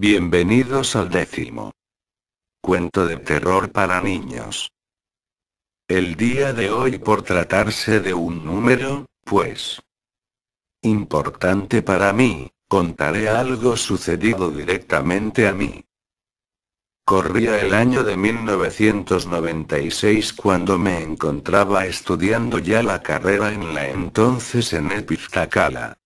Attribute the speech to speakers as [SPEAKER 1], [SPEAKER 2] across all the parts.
[SPEAKER 1] Bienvenidos al décimo. Cuento de terror para niños. El día de hoy por tratarse de un número, pues. Importante para mí, contaré algo sucedido directamente a mí. Corría el año de 1996 cuando me encontraba estudiando ya la carrera en la entonces en Epistacala.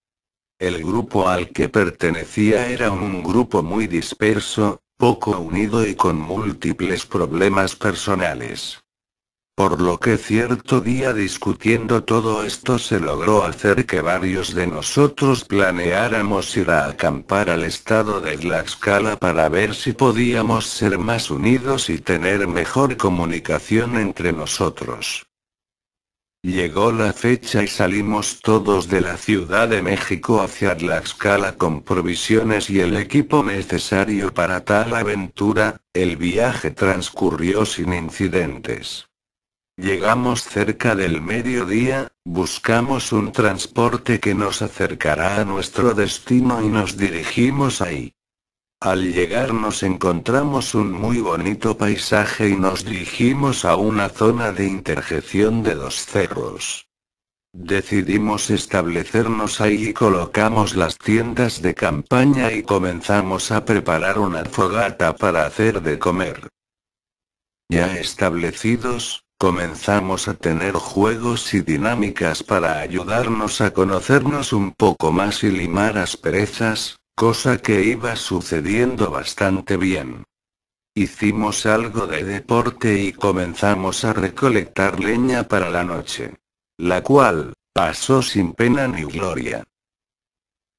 [SPEAKER 1] El grupo al que pertenecía era un grupo muy disperso, poco unido y con múltiples problemas personales. Por lo que cierto día discutiendo todo esto se logró hacer que varios de nosotros planeáramos ir a acampar al estado de Tlaxcala para ver si podíamos ser más unidos y tener mejor comunicación entre nosotros. Llegó la fecha y salimos todos de la Ciudad de México hacia Tlaxcala con provisiones y el equipo necesario para tal aventura, el viaje transcurrió sin incidentes. Llegamos cerca del mediodía, buscamos un transporte que nos acercará a nuestro destino y nos dirigimos ahí. Al llegar nos encontramos un muy bonito paisaje y nos dirigimos a una zona de interjección de dos cerros. Decidimos establecernos ahí y colocamos las tiendas de campaña y comenzamos a preparar una fogata para hacer de comer. Ya establecidos, comenzamos a tener juegos y dinámicas para ayudarnos a conocernos un poco más y limar asperezas, cosa que iba sucediendo bastante bien. Hicimos algo de deporte y comenzamos a recolectar leña para la noche, la cual pasó sin pena ni gloria.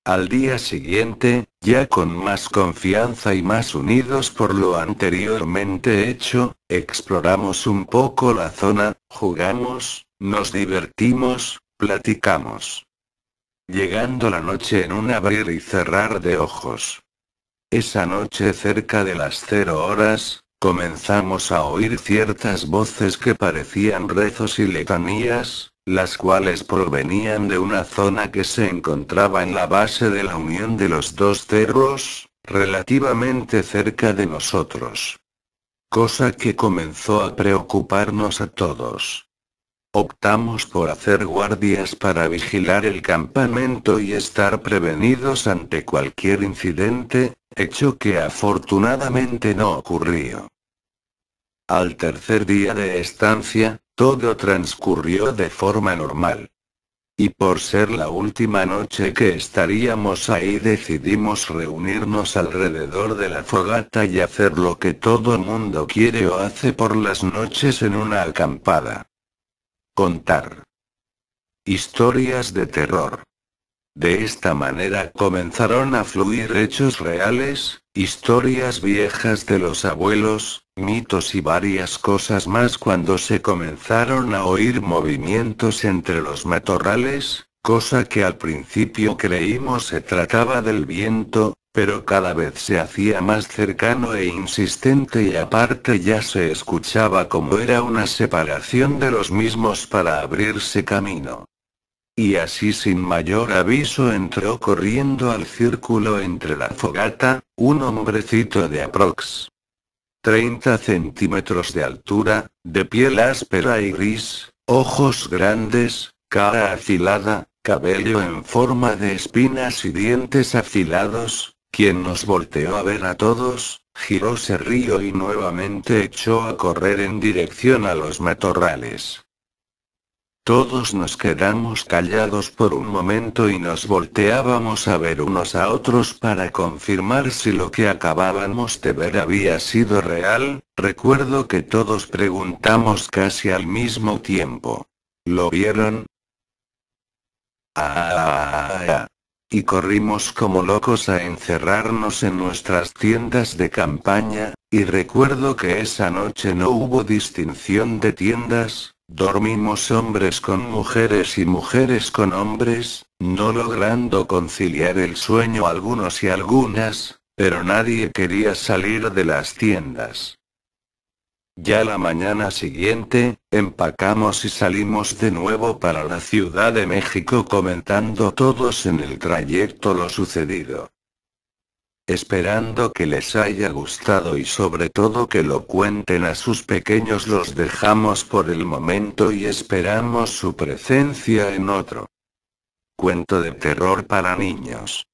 [SPEAKER 1] Al día siguiente, ya con más confianza y más unidos por lo anteriormente hecho, exploramos un poco la zona, jugamos, nos divertimos, platicamos llegando la noche en un abrir y cerrar de ojos. Esa noche cerca de las cero horas, comenzamos a oír ciertas voces que parecían rezos y letanías, las cuales provenían de una zona que se encontraba en la base de la unión de los dos cerros, relativamente cerca de nosotros. Cosa que comenzó a preocuparnos a todos. Optamos por hacer guardias para vigilar el campamento y estar prevenidos ante cualquier incidente, hecho que afortunadamente no ocurrió. Al tercer día de estancia, todo transcurrió de forma normal. Y por ser la última noche que estaríamos ahí decidimos reunirnos alrededor de la fogata y hacer lo que todo el mundo quiere o hace por las noches en una acampada. Contar. Historias de terror. De esta manera comenzaron a fluir hechos reales, historias viejas de los abuelos, mitos y varias cosas más cuando se comenzaron a oír movimientos entre los matorrales, cosa que al principio creímos se trataba del viento, pero cada vez se hacía más cercano e insistente y aparte ya se escuchaba como era una separación de los mismos para abrirse camino. Y así sin mayor aviso entró corriendo al círculo entre la fogata, un hombrecito de aprox. 30 centímetros de altura, de piel áspera y gris, ojos grandes, cara afilada, cabello en forma de espinas y dientes afilados, quien nos volteó a ver a todos, giróse río y nuevamente echó a correr en dirección a los matorrales. Todos nos quedamos callados por un momento y nos volteábamos a ver unos a otros para confirmar si lo que acabábamos de ver había sido real, recuerdo que todos preguntamos casi al mismo tiempo. ¿Lo vieron? Ah, ah, ah, ah y corrimos como locos a encerrarnos en nuestras tiendas de campaña, y recuerdo que esa noche no hubo distinción de tiendas, dormimos hombres con mujeres y mujeres con hombres, no logrando conciliar el sueño algunos y algunas, pero nadie quería salir de las tiendas. Ya la mañana siguiente, empacamos y salimos de nuevo para la Ciudad de México comentando todos en el trayecto lo sucedido. Esperando que les haya gustado y sobre todo que lo cuenten a sus pequeños los dejamos por el momento y esperamos su presencia en otro. Cuento de terror para niños.